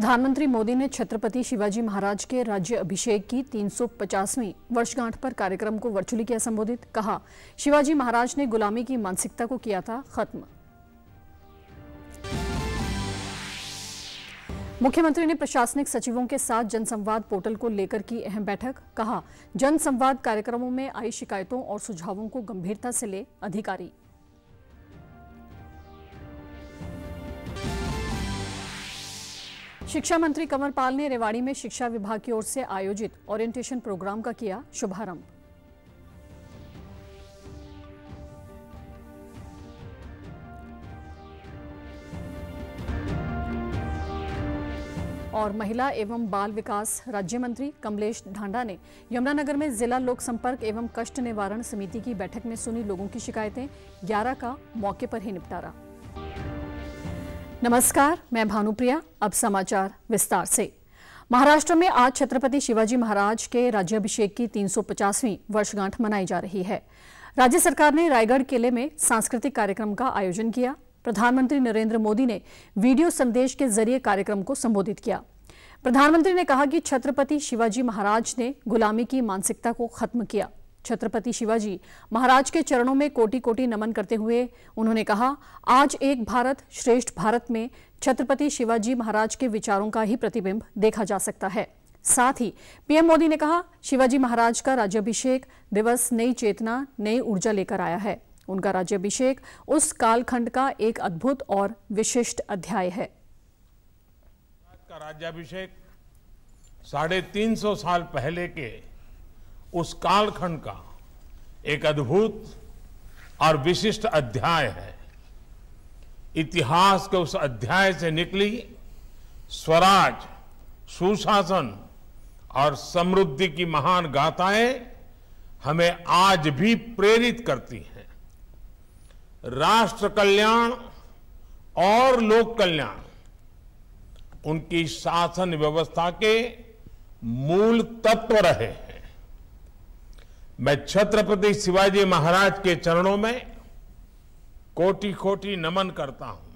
प्रधानमंत्री मोदी ने छत्रपति शिवाजी महाराज के राज्य अभिषेक की 350वीं वर्षगांठ पर कार्यक्रम को वर्चुअली किया संबोधित कहा शिवाजी महाराज ने गुलामी की मानसिकता को किया था खत्म मुख्यमंत्री ने प्रशासनिक सचिवों के साथ जनसंवाद पोर्टल को लेकर की अहम बैठक कहा जनसंवाद कार्यक्रमों में आई शिकायतों और सुझावों को गंभीरता से ले अधिकारी शिक्षा मंत्री कंवर पाल ने रेवाड़ी में शिक्षा विभाग की ओर से आयोजित ओरिएंटेशन प्रोग्राम का किया शुभारंभ और महिला एवं बाल विकास राज्य मंत्री कमलेश ढांडा ने यमुनानगर में जिला लोक संपर्क एवं कष्ट निवारण समिति की बैठक में सुनी लोगों की शिकायतें ग्यारह का मौके पर ही निपटारा नमस्कार मैं भानुप्रिया अब समाचार विस्तार से महाराष्ट्र में आज छत्रपति शिवाजी महाराज के राज्याभिषेक की 350वीं वर्षगांठ मनाई जा रही है राज्य सरकार ने रायगढ़ किले में सांस्कृतिक कार्यक्रम का आयोजन किया प्रधानमंत्री नरेंद्र मोदी ने वीडियो संदेश के जरिए कार्यक्रम को संबोधित किया प्रधानमंत्री ने कहा कि छत्रपति शिवाजी महाराज ने गुलामी की मानसिकता को खत्म किया छत्रपति शिवाजी महाराज के चरणों में कोटि कोटि नमन करते हुए उन्होंने कहा आज एक भारत श्रेष्ठ भारत में छत्रपति शिवाजी महाराज के विचारों का ही प्रतिबिंब देखा जा सकता है साथ ही पीएम मोदी ने कहा शिवाजी महाराज का राज्याभिषेक दिवस नई चेतना नई ऊर्जा लेकर आया है उनका राज्याभिषेक उस कालखंड का एक अद्भुत और विशिष्ट अध्याय है राज्यभिषेक राज्याभिषेक साढ़े तीन सौ साल पहले के उस कालखंड का एक अद्भुत और विशिष्ट अध्याय है इतिहास के उस अध्याय से निकली स्वराज सुशासन और समृद्धि की महान गाथाएं हमें आज भी प्रेरित करती हैं राष्ट्र कल्याण और लोक कल्याण उनकी शासन व्यवस्था के मूल तत्व रहे हैं मैं छत्रपति शिवाजी महाराज के चरणों में कोटि कोटि नमन करता हूं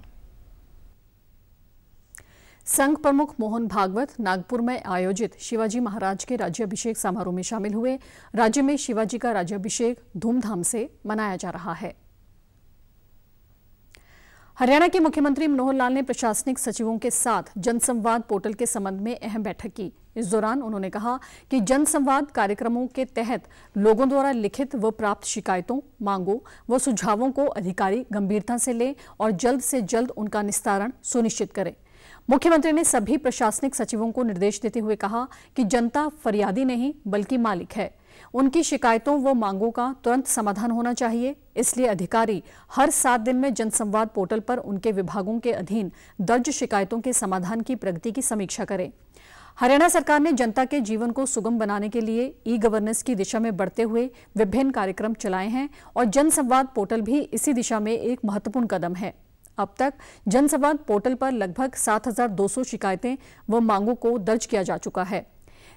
संघ प्रमुख मोहन भागवत नागपुर में आयोजित शिवाजी महाराज के राज्याभिषेक समारोह में शामिल हुए राज्य में शिवाजी का राज्याभिषेक धूमधाम से मनाया जा रहा है हरियाणा के मुख्यमंत्री मनोहर लाल ने प्रशासनिक सचिवों के साथ जनसंवाद पोर्टल के संबंध में अहम बैठक की इस दौरान उन्होंने कहा कि जनसंवाद कार्यक्रमों के तहत लोगों द्वारा लिखित व प्राप्त शिकायतों मांगों व सुझावों को अधिकारी गंभीरता से लें और जल्द से जल्द उनका निस्तारण सुनिश्चित करें मुख्यमंत्री ने सभी प्रशासनिक सचिवों को निर्देश देते हुए कहा कि जनता फरियादी नहीं बल्कि मालिक है उनकी शिकायतों व मांगों का तुरंत समाधान होना चाहिए इसलिए अधिकारी हर सात दिन में जनसंवाद पोर्टल पर उनके विभागों के अधीन दर्ज शिकायतों के समाधान की प्रगति की समीक्षा करें हरियाणा सरकार ने जनता के जीवन को सुगम बनाने के लिए ई गवर्नेंस की दिशा में बढ़ते हुए विभिन्न कार्यक्रम चलाए हैं और जनसंवाद पोर्टल भी इसी दिशा में एक महत्वपूर्ण कदम है अब तक जनसंवाद पोर्टल पर लगभग 7,200 शिकायतें व मांगों को दर्ज किया जा चुका है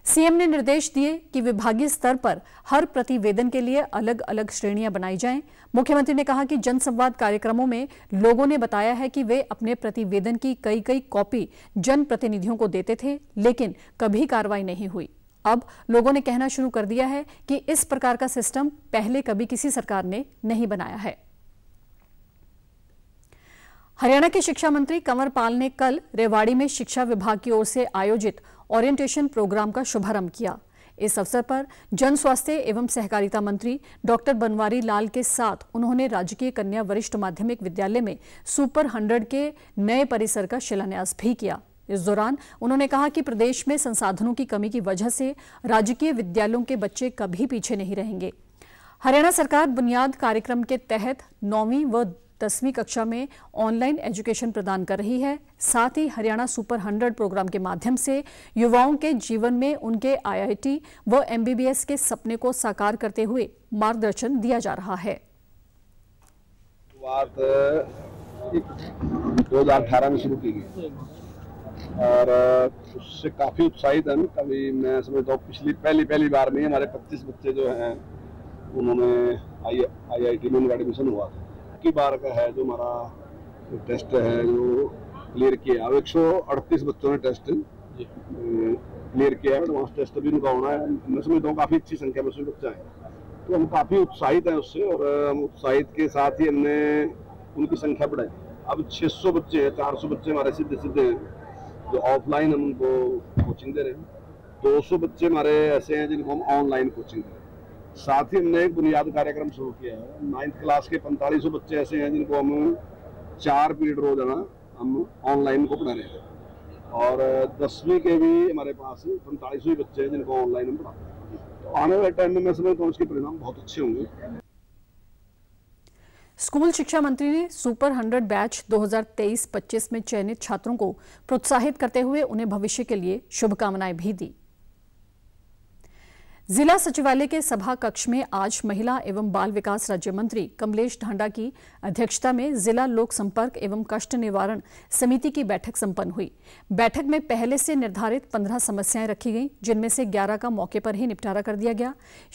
सीएम ने निर्देश दिए कि विभागीय स्तर पर हर प्रतिवेदन के लिए अलग अलग श्रेणियां बनाई जाएं। मुख्यमंत्री ने कहा कि जनसंवाद कार्यक्रमों में लोगों ने बताया है कि वे अपने प्रतिवेदन की कई कई कॉपी जनप्रतिनिधियों को देते थे लेकिन कभी कार्रवाई नहीं हुई अब लोगों ने कहना शुरू कर दिया है कि इस प्रकार का सिस्टम पहले कभी किसी सरकार ने नहीं बनाया है हरियाणा के शिक्षा मंत्री कंवर पाल ने कल रेवाड़ी में शिक्षा विभाग की ओर से आयोजित ओरिएंटेशन प्रोग्राम का शुभारंभ किया इस अवसर पर जन स्वास्थ्य एवं सहकारिता मंत्री डॉक्टर बनवारी लाल के साथ उन्होंने राजकीय कन्या वरिष्ठ माध्यमिक विद्यालय में सुपर हंड्रेड के नए परिसर का शिलान्यास भी किया इस दौरान उन्होंने कहा कि प्रदेश में संसाधनों की कमी की वजह से राजकीय विद्यालयों के बच्चे कभी पीछे नहीं रहेंगे हरियाणा सरकार बुनियाद कार्यक्रम के तहत नौवीं व दसवीं कक्षा में ऑनलाइन एजुकेशन प्रदान कर रही है साथ ही हरियाणा सुपर हंड्रेड प्रोग्राम के माध्यम से युवाओं के जीवन में उनके आईआईटी व एमबीबीएस के सपने को साकार करते हुए मार्गदर्शन दिया जा रहा है बात 2018 में शुरू की गई और उससे काफ़ी उत्साहित हम कभी मैं समझता हूँ पिछली पहली पहली बार में हमारे 25 बच्चे जो हैं उन्होंने आई आई आई टी में उनका एडमिशन हुआ था की बार का है जो हमारा टेस्ट है जो क्लियर किया अब एक बच्चों ने टेस्ट क्लियर किया है एडवांस टेस्ट भी उनका होना है मैं समझता हूँ काफ़ी अच्छी संख्या में उसमें बच्चा है तो हम काफ़ी उत्साहित हैं उससे और हम उत्साहित के साथ ही हमने उनकी संख्या बढ़ाई अब 600 बच्चे हैं चार बच्चे हमारे सीधे सीधे हैं जो ऑफलाइन हम उनको कोचिंग दे रहे हैं दो बच्चे हमारे ऐसे हैं जिनको हम ऑनलाइन कोचिंग दे रहे हैं साथ ही हमने बुनियाद कार्यक्रम शुरू किया है नाइन्थ क्लास के पैंतालीस बच्चे ऐसे हैं जिनको हम चार पीरियड रोजाना हम ऑनलाइन को पढ़ा रहे हैं और दसवीं के भी हमारे पास पैंतालीस सौ बच्चे हैं जिनको ऑनलाइन हम पढ़ाते हैं तो आने वाले टाइम में मैं समझता हूँ उसके परिणाम बहुत अच्छे होंगे स्कूल शिक्षा मंत्री ने सुपर हंड्रेड बैच 2023-25 में चयनित छात्रों को प्रोत्साहित करते हुए उन्हें भविष्य के लिए शुभकामनाएं भी दी जिला सचिवालय के सभा कक्ष में आज महिला एवं बाल विकास राज्य मंत्री कमलेश ढांडा की अध्यक्षता में जिला लोक संपर्क एवं कष्ट निवारण समिति की बैठक संपन्न हुई बैठक में पहले से निर्धारित 15 समस्याएं रखी गईं जिनमें से 11 का मौके पर ही निपटारा कर दिया गया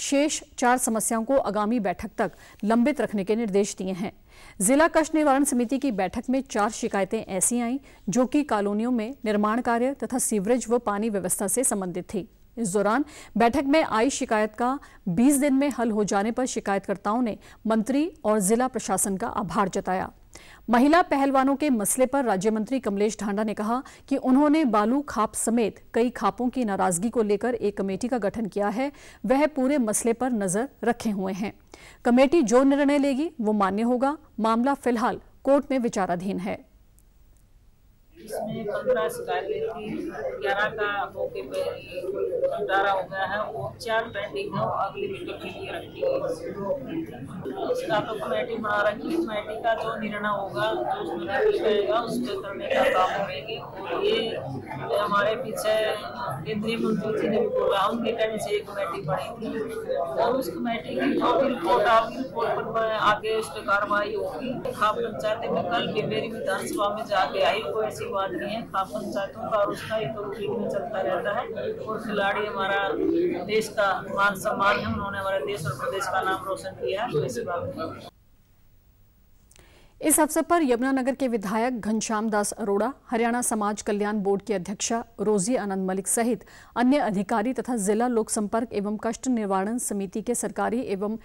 शेष चार समस्याओं को आगामी बैठक तक लंबित रखने के निर्देश दिए हैं जिला कष्ट निवारण समिति की बैठक में चार शिकायतें ऐसी आई जो की कॉलोनियों में निर्माण कार्य तथा सीवरेज व पानी व्यवस्था से संबंधित थी इस दौरान बैठक में आई शिकायत का 20 दिन में हल हो जाने पर शिकायतकर्ताओं ने मंत्री और जिला प्रशासन का आभार जताया महिला पहलवानों के मसले पर राज्य मंत्री कमलेश ढांडा ने कहा कि उन्होंने बालू खाप समेत कई खापों की नाराजगी को लेकर एक कमेटी का गठन किया है वह पूरे मसले पर नजर रखे हुए हैं कमेटी जो निर्णय लेगी वो मान्य होगा मामला फिलहाल कोर्ट में विचाराधीन है इसमें पंद्रह शिकायतें थी ग्यारह का मौके पर निपटारा हो गया है और चार पेंडिंग है वो अगली मीटिंग के लिए रखी गई इसका तो कमेटी बना रखी कमेटी का जो निर्णय होगा जो उसमें जाएगा उस पर करने का काम करेगी और ये हमारे पीछे केंद्रीय मंत्री जी ने भी बोला उनके टाइम से एक कमेटी पड़ी थी और उस कमेटी की जो भी रिपोर्ट आपकी रिपोर्ट पर आगे उस पर कार्रवाई होगी खाप पंचायत में कल भी मेरी विधानसभा में जाके आई कोई ऐसी बात नहीं है खापन पंचायतों का उसका ही तो ठीक में चलता रहता है और खिलाड़ी हमारा देश का मान सम्मान है उन्होंने हमारे देश और प्रदेश का नाम रोशन किया है तो ऐसी बात नहीं इस अवसर पर यमुनानगर के विधायक घनश्याम दास अरोड़ा हरियाणा समाज कल्याण बोर्ड की अध्यक्षा रोजी आनंद मलिक सहित अन्य अधिकारी तथा जिला लोक संपर्क एवं कष्ट निवारण समिति के सरकारी एवं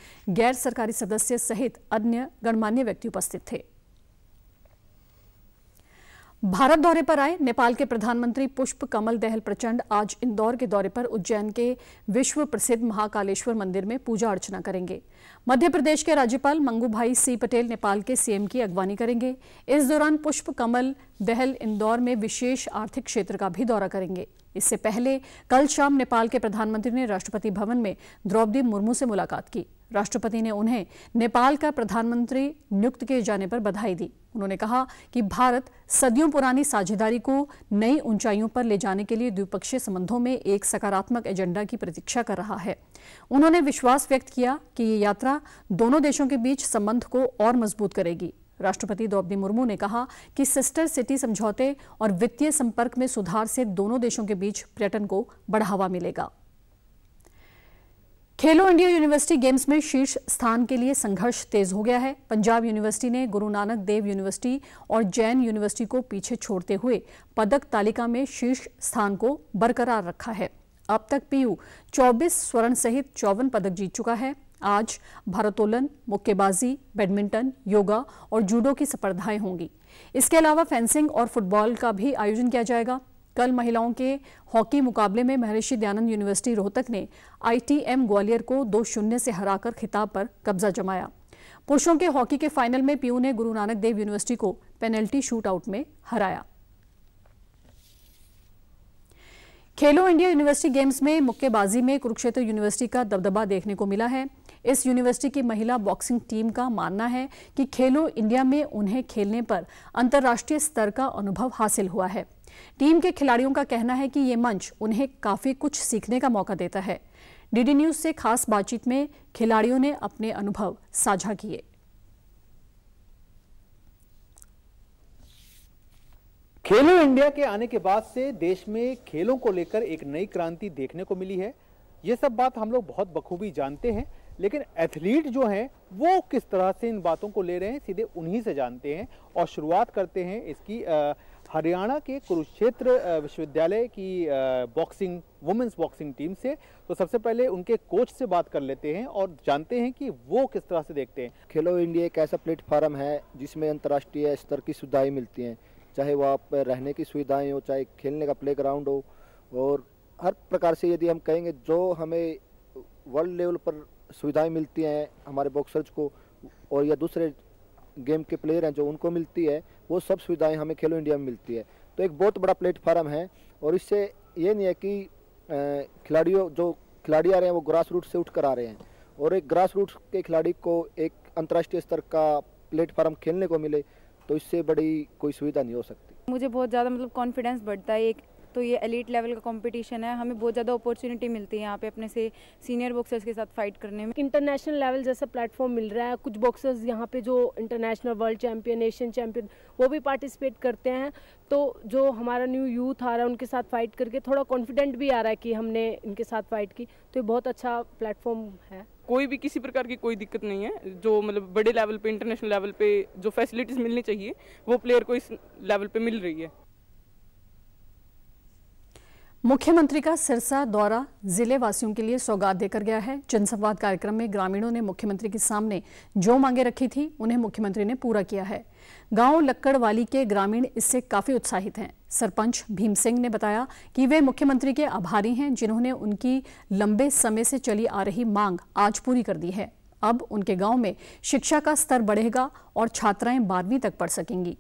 गैर सरकारी सदस्य सहित अन्य गणमान्य व्यक्ति उपस्थित थे भारत दौरे पर आए नेपाल के प्रधानमंत्री पुष्प कमल दहल प्रचंड आज इंदौर के दौरे पर उज्जैन के विश्व प्रसिद्ध महाकालेश्वर मंदिर में पूजा अर्चना करेंगे मध्य प्रदेश के राज्यपाल मंगू भाई सी पटेल नेपाल के सीएम की अगवानी करेंगे इस दौरान पुष्प कमल दहल इंदौर में विशेष आर्थिक क्षेत्र का भी दौरा करेंगे इससे पहले कल शाम नेपाल के प्रधानमंत्री ने राष्ट्रपति भवन में द्रौपदी मुर्मू से मुलाकात की राष्ट्रपति ने उन्हें नेपाल का प्रधानमंत्री नियुक्त किए जाने पर बधाई दी उन्होंने कहा कि भारत सदियों पुरानी साझेदारी को नई ऊंचाइयों पर ले जाने के लिए द्विपक्षीय संबंधों में एक सकारात्मक एजेंडा की प्रतीक्षा कर रहा है उन्होंने विश्वास व्यक्त किया कि ये यात्रा दोनों देशों के बीच संबंध को और मजबूत करेगी राष्ट्रपति द्रौपदी मुर्मू ने कहा कि सिस्टर सिटी समझौते और वित्तीय संपर्क में सुधार से दोनों देशों के बीच पर्यटन को बढ़ावा मिलेगा खेलो इंडिया यूनिवर्सिटी गेम्स में शीर्ष स्थान के लिए संघर्ष तेज हो गया है पंजाब यूनिवर्सिटी ने गुरु नानक देव यूनिवर्सिटी और जैन यूनिवर्सिटी को पीछे छोड़ते हुए पदक तालिका में शीर्ष स्थान को बरकरार रखा है अब तक पीयू 24 स्वर्ण सहित चौवन पदक जीत चुका है आज भारोत्तोलन मुक्केबाजी बैडमिंटन योगा और जूडो की स्पर्धाएं होंगी इसके अलावा फेंसिंग और फुटबॉल का भी आयोजन किया जाएगा कल महिलाओं के हॉकी मुकाबले में महर्षि दयानंद यूनिवर्सिटी रोहतक ने आईटीएम ग्वालियर को दो शून्य से हराकर खिताब पर कब्जा जमाया पुरुषों के हॉकी के फाइनल में पीयू ने गुरु नानक देव यूनिवर्सिटी को पेनल्टी शूटआउट में हराया खेलो इंडिया यूनिवर्सिटी गेम्स में मुक्केबाजी में कुरुक्षेत्र यूनिवर्सिटी का दबदबा देखने को मिला है इस यूनिवर्सिटी की महिला बॉक्सिंग टीम का मानना है कि खेलो इंडिया में उन्हें खेलने पर अंतर्राष्ट्रीय स्तर का अनुभव हासिल हुआ है टीम के खिलाड़ियों का कहना है कि ये मंच उन्हें काफ़ी कुछ सीखने का मौका देता है डीडी न्यूज से खास बातचीत में खिलाड़ियों ने अपने अनुभव साझा किए खेलो इंडिया के आने के बाद से देश में खेलों को लेकर एक नई क्रांति देखने को मिली है ये सब बात हम लोग बहुत बखूबी जानते हैं लेकिन एथलीट जो हैं वो किस तरह से इन बातों को ले रहे हैं सीधे उन्हीं से जानते हैं और शुरुआत करते हैं इसकी आ, हरियाणा के कुरुक्षेत्र विश्वविद्यालय की बॉक्सिंग वुमेंस बॉक्सिंग टीम से तो सबसे पहले उनके कोच से बात कर लेते हैं और जानते हैं कि वो किस तरह से देखते हैं खेलो इंडिया एक ऐसा प्लेटफार्म है जिसमें अंतर्राष्ट्रीय स्तर की सुविधाएँ मिलती हैं चाहे वह आप रहने की सुविधाएँ हो चाहे खेलने का प्ले ग्राउंड हो और हर प्रकार से यदि हम कहेंगे जो हमें वर्ल्ड लेवल पर सुविधाएँ मिलती हैं हमारे बॉक्सर्स को और या दूसरे गेम के प्लेयर हैं जो उनको मिलती है वो सब सुविधाएं हमें खेलो इंडिया में मिलती है तो एक बहुत बड़ा प्लेटफार्म है और इससे ये नहीं है कि खिलाड़ियों जो खिलाड़ी आ रहे हैं वो ग्रास रूट से उठ कर आ रहे हैं और एक ग्रास रूट के खिलाड़ी को एक अंतर्राष्ट्रीय स्तर का प्लेटफार्म खेलने को मिले तो इससे बड़ी कोई सुविधा नहीं हो सकती मुझे बहुत ज़्यादा मतलब कॉन्फिडेंस बढ़ता है एक तो ये एलिट लेवल का कंपटीशन है हमें बहुत ज़्यादा अपॉर्चुनिटी मिलती है यहाँ पे अपने से सीनियर बॉक्सर्स के साथ फाइट करने में इंटरनेशनल लेवल जैसा प्लेटफॉर्म मिल रहा है कुछ बॉक्सर्स यहाँ पे जो international world champion Asian champion वो भी पार्टिसिपेट करते हैं तो जो हमारा न्यू यूथ आ रहा है उनके साथ फाइट करके थोड़ा कॉन्फिडेंट भी आ रहा है कि हमने इनके साथ फाइट की तो ये बहुत अच्छा प्लेटफॉर्म है कोई भी किसी प्रकार की कोई दिक्कत नहीं है जो मतलब बड़े लेवल पे इंटरनेशनल लेवल पे जो फैसिलिटीज़ मिलनी चाहिए वो प्लेयर को इस लेवल पे मिल रही है मुख्यमंत्री का सिरसा दौरा जिले वासियों के लिए सौगात देकर गया है जनसंवाद कार्यक्रम में ग्रामीणों ने मुख्यमंत्री के सामने जो मांगे रखी थी उन्हें मुख्यमंत्री ने पूरा किया है गांव लक्कड़वाली के ग्रामीण इससे काफी उत्साहित हैं सरपंच भीम सिंह ने बताया कि वे मुख्यमंत्री के आभारी हैं जिन्होंने उनकी लंबे समय से चली आ रही मांग आज पूरी कर दी है अब उनके गाँव में शिक्षा का स्तर बढ़ेगा और छात्राएं बारहवीं तक पढ़ सकेंगी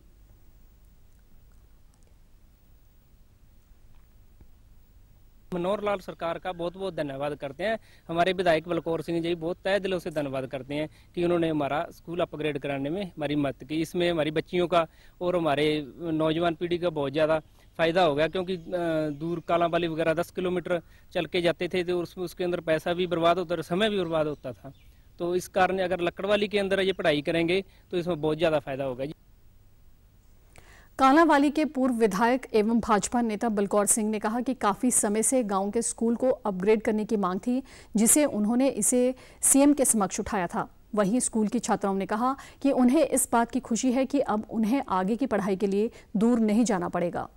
मनोहर लाल सरकार का बहुत बहुत धन्यवाद करते हैं हमारे विधायक बलकौर सिंह जी बहुत तय दिलों से धन्यवाद करते हैं कि उन्होंने हमारा स्कूल अपग्रेड कराने में हमारी मदद की इसमें हमारी बच्चियों का और हमारे नौजवान पीढ़ी का बहुत ज़्यादा फ़ायदा हो गया क्योंकि दूर काला बाली वगैरह दस किलोमीटर चल के जाते थे तो उसमें उसके अंदर पैसा भी बर्बाद होता था समय भी बर्बाद होता था तो इस कारण अगर लकड़वाली के अंदर ये पढ़ाई करेंगे तो इसमें बहुत ज़्यादा फ़ायदा होगा जी कालावाली के पूर्व विधायक एवं भाजपा नेता बलकौर सिंह ने कहा कि काफ़ी समय से गांव के स्कूल को अपग्रेड करने की मांग थी जिसे उन्होंने इसे सीएम के समक्ष उठाया था वहीं स्कूल की छात्राओं ने कहा कि उन्हें इस बात की खुशी है कि अब उन्हें आगे की पढ़ाई के लिए दूर नहीं जाना पड़ेगा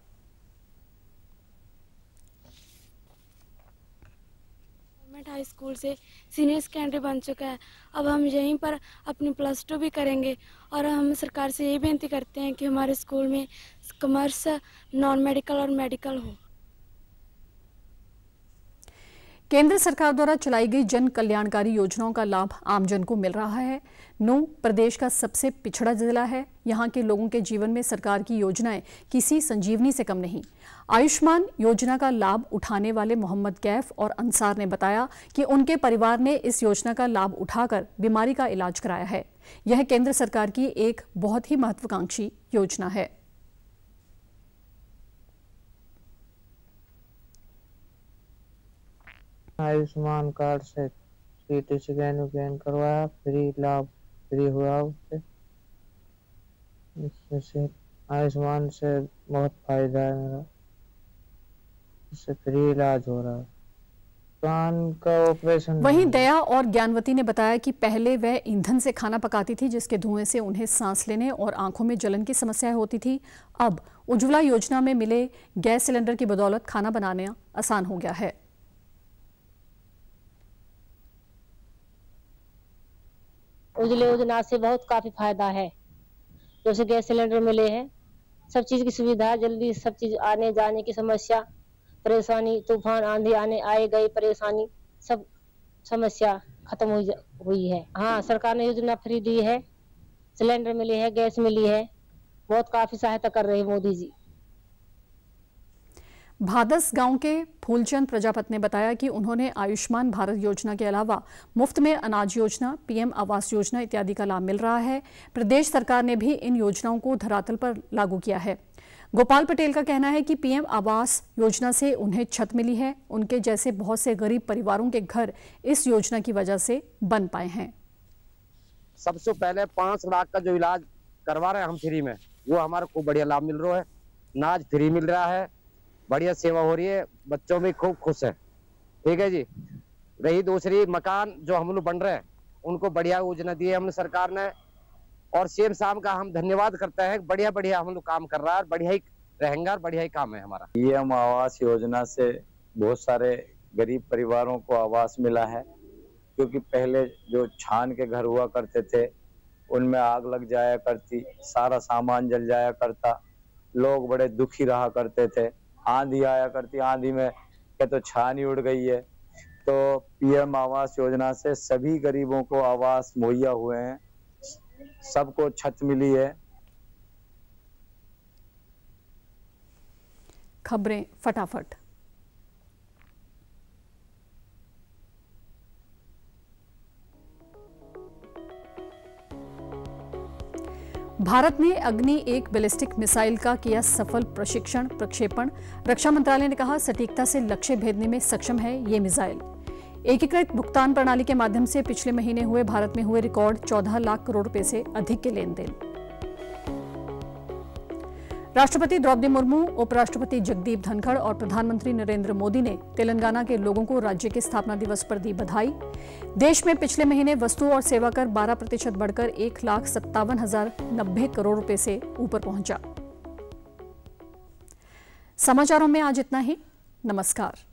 हाई स्कूल से सीनियर सेकेंडरी बन चुका है अब हम यहीं पर अपनी प्लस टू भी करेंगे और हम सरकार से यही बेनती करते हैं कि हमारे स्कूल में कॉमर्स नॉन मेडिकल और मेडिकल हो केंद्र सरकार द्वारा चलाई गई जन कल्याणकारी योजनाओं का लाभ आमजन को मिल रहा है नू प्रदेश का सबसे पिछड़ा जिला है यहाँ के लोगों के जीवन में सरकार की योजनाएं किसी संजीवनी से कम नहीं आयुष्मान योजना का लाभ उठाने वाले मोहम्मद कैफ और अंसार ने बताया कि उनके परिवार ने इस योजना का लाभ उठाकर बीमारी का इलाज कराया है यह केंद्र सरकार की एक बहुत ही महत्वाकांक्षी योजना है आयुष्मान कार्ड से सीटी स्कैन उकैन करवाया फ्री लाभ फ्री हुआ उससे इससे आयुष्मान से बहुत फायदा है मेरा इससे फ्री इलाज हो रहा है का वहीं दया और ज्ञानवती ने बताया कि पहले वह ईंधन से खाना पकाती थी जिसके धुएं से उन्हें सांस लेने और आंखों में जलन की समस्या होती थी अब उज्ज्वला योजना में मिले गैस सिलेंडर की बदौलत खाना बनाना आसान हो गया है उजले योजना से बहुत काफी फायदा है जैसे गैस सिलेंडर मिले हैं सब चीज की सुविधा जल्दी सब चीज आने जाने की समस्या परेशानी तूफान आंधी आने आए गए परेशानी सब समस्या खत्म हुई हुई है हाँ सरकार ने योजना फ्री दी है सिलेंडर मिली है गैस मिली है बहुत काफी सहायता कर रहे मोदी जी भादस गांव के फूलचंद प्रजापत ने बताया कि उन्होंने आयुष्मान भारत योजना के अलावा मुफ्त में अनाज योजना पीएम आवास योजना इत्यादि का लाभ मिल रहा है प्रदेश सरकार ने भी इन योजनाओं को धरातल पर लागू किया है गोपाल पटेल का कहना है कि पीएम आवास योजना से उन्हें छत मिली है उनके जैसे बहुत से गरीब परिवारों के घर इस योजना की वजह से बन पाए हैं सबसे पहले पांच लाख का जो इलाज करवा रहे हैं हम फ्री में वो हमारे को बढ़िया लाभ मिल रहा है नाज फ्री मिल रहा है बढ़िया सेवा हो रही है बच्चों भी खूब खुश है ठीक है जी रही दूसरी मकान जो हम लोग बन रहे हैं उनको बढ़िया योजना दी है हमने सरकार ने और सीएम साहब का हम धन्यवाद करते हैं बढ़िया बढ़िया हम लोग काम कर रहा है बढ़िया ही रहेंगे बढ़िया ही काम है हमारा पीएम आवास योजना से बहुत सारे गरीब परिवारों को आवास मिला है क्योंकि पहले जो छान के घर हुआ करते थे उनमें आग लग जाया करती सारा सामान जल जाया करता लोग बड़े दुखी रहा करते थे आंधी आया करती आंधी में क्या तो छानी उड़ गई है तो पीएम आवास योजना से सभी गरीबों को आवास मुहैया हुए हैं सबको छत मिली है खबरें फटाफट भारत ने अग्नि एक बैलिस्टिक मिसाइल का किया सफल प्रशिक्षण प्रक्षेपण रक्षा मंत्रालय ने कहा सटीकता से लक्ष्य भेदने में सक्षम है ये मिसाइल एकीकृत भुगतान प्रणाली के माध्यम से पिछले महीने हुए भारत में हुए रिकॉर्ड 14 लाख करोड़ रुपए से अधिक के लेन देन राष्ट्रपति द्रौपदी मुर्मू उपराष्ट्रपति जगदीप धनखड़ और प्रधानमंत्री नरेंद्र मोदी ने तेलंगाना के लोगों को राज्य के स्थापना दिवस पर दी बधाई देश में पिछले महीने वस्तु और सेवा कर 12 प्रतिशत बढ़कर एक लाख सत्तावन हजार नब्बे करोड़ रुपए से ऊपर पहुंचा समाचारों में आज इतना ही नमस्कार